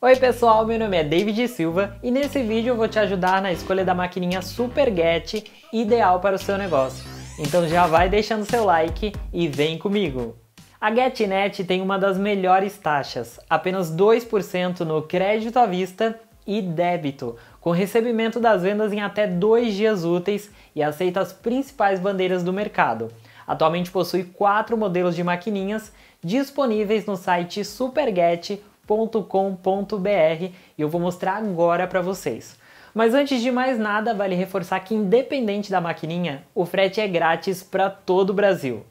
Oi pessoal, meu nome é David Silva e nesse vídeo eu vou te ajudar na escolha da maquininha SuperGet ideal para o seu negócio. Então já vai deixando seu like e vem comigo! A GetNet tem uma das melhores taxas, apenas 2% no crédito à vista e débito, com recebimento das vendas em até dois dias úteis e aceita as principais bandeiras do mercado. Atualmente possui quatro modelos de maquininhas disponíveis no site superget.com com.br e eu vou mostrar agora para vocês. Mas antes de mais nada, vale reforçar que independente da maquininha, o frete é grátis para todo o Brasil.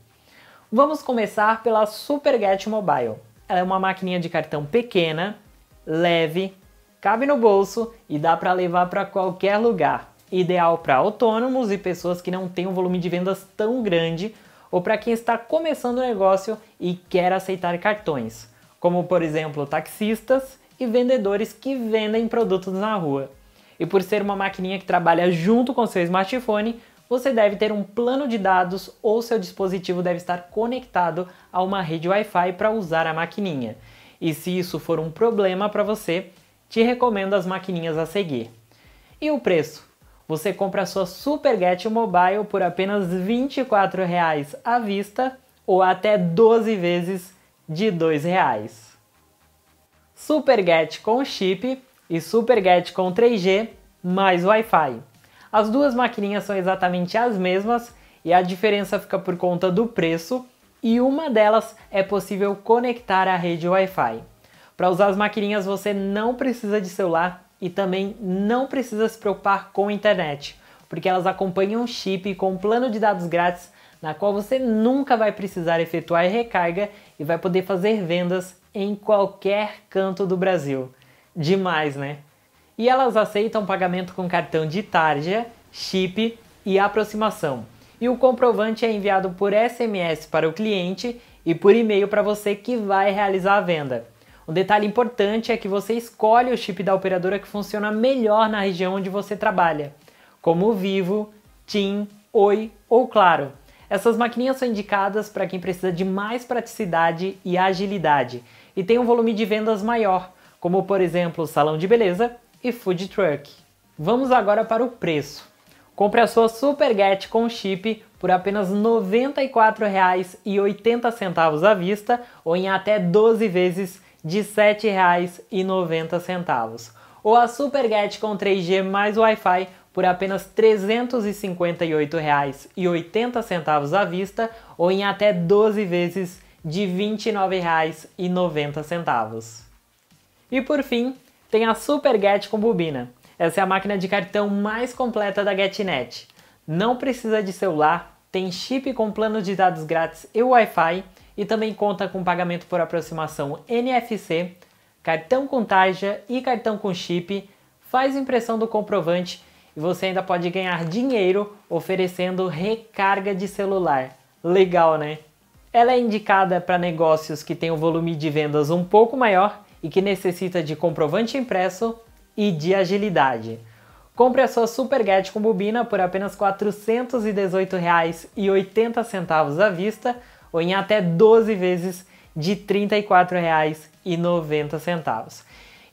Vamos começar pela SuperGet Mobile. Ela é uma maquininha de cartão pequena, leve, cabe no bolso e dá para levar para qualquer lugar. Ideal para autônomos e pessoas que não têm um volume de vendas tão grande ou para quem está começando o negócio e quer aceitar cartões como por exemplo taxistas e vendedores que vendem produtos na rua. E por ser uma maquininha que trabalha junto com seu smartphone, você deve ter um plano de dados ou seu dispositivo deve estar conectado a uma rede Wi-Fi para usar a maquininha. E se isso for um problema para você, te recomendo as maquininhas a seguir. E o preço? Você compra a sua Superget Mobile por apenas R$ 24 à vista ou até 12 vezes de R$ 2,00. SuperGet com chip e SuperGet com 3G mais Wi-Fi. As duas maquininhas são exatamente as mesmas e a diferença fica por conta do preço e uma delas é possível conectar à rede Wi-Fi. Para usar as maquininhas você não precisa de celular e também não precisa se preocupar com internet, porque elas acompanham chip com plano de dados grátis na qual você nunca vai precisar efetuar recarga e vai poder fazer vendas em qualquer canto do Brasil. Demais, né? E elas aceitam pagamento com cartão de tarja, chip e aproximação. E o comprovante é enviado por SMS para o cliente e por e-mail para você que vai realizar a venda. Um detalhe importante é que você escolhe o chip da operadora que funciona melhor na região onde você trabalha, como o Vivo, TIM, Oi ou Claro. Essas maquininhas são indicadas para quem precisa de mais praticidade e agilidade e tem um volume de vendas maior, como por exemplo salão de beleza e food truck. Vamos agora para o preço. Compre a sua Super Superget com chip por apenas R$ 94,80 à vista ou em até 12 vezes de R$ 7,90. Ou a Super Superget com 3G mais Wi-Fi por apenas R$ 358,80 à vista ou em até 12 vezes de R$ 29,90. E por fim, tem a SuperGet com bobina. Essa é a máquina de cartão mais completa da GetNet. Não precisa de celular, tem chip com plano de dados grátis e Wi-Fi e também conta com pagamento por aproximação NFC, cartão com tarja e cartão com chip, faz impressão do comprovante e você ainda pode ganhar dinheiro oferecendo recarga de celular. Legal, né? Ela é indicada para negócios que têm um volume de vendas um pouco maior e que necessita de comprovante impresso e de agilidade. Compre a sua Superget com bobina por apenas R$ 418,80 à vista ou em até 12 vezes de R$ 34,90.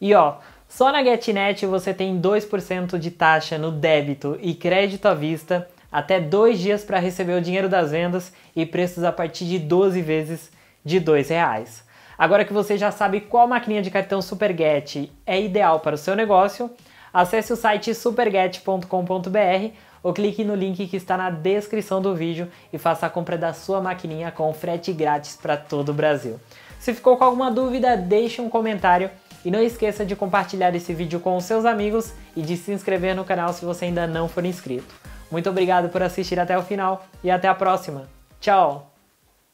E ó, só na GetNet você tem 2% de taxa no débito e crédito à vista, até dois dias para receber o dinheiro das vendas e preços a partir de 12 vezes de R$ 2,00. Agora que você já sabe qual maquininha de cartão SuperGet é ideal para o seu negócio, acesse o site superget.com.br ou clique no link que está na descrição do vídeo e faça a compra da sua maquininha com frete grátis para todo o Brasil. Se ficou com alguma dúvida, deixe um comentário e não esqueça de compartilhar esse vídeo com os seus amigos e de se inscrever no canal se você ainda não for inscrito. Muito obrigado por assistir até o final e até a próxima. Tchau!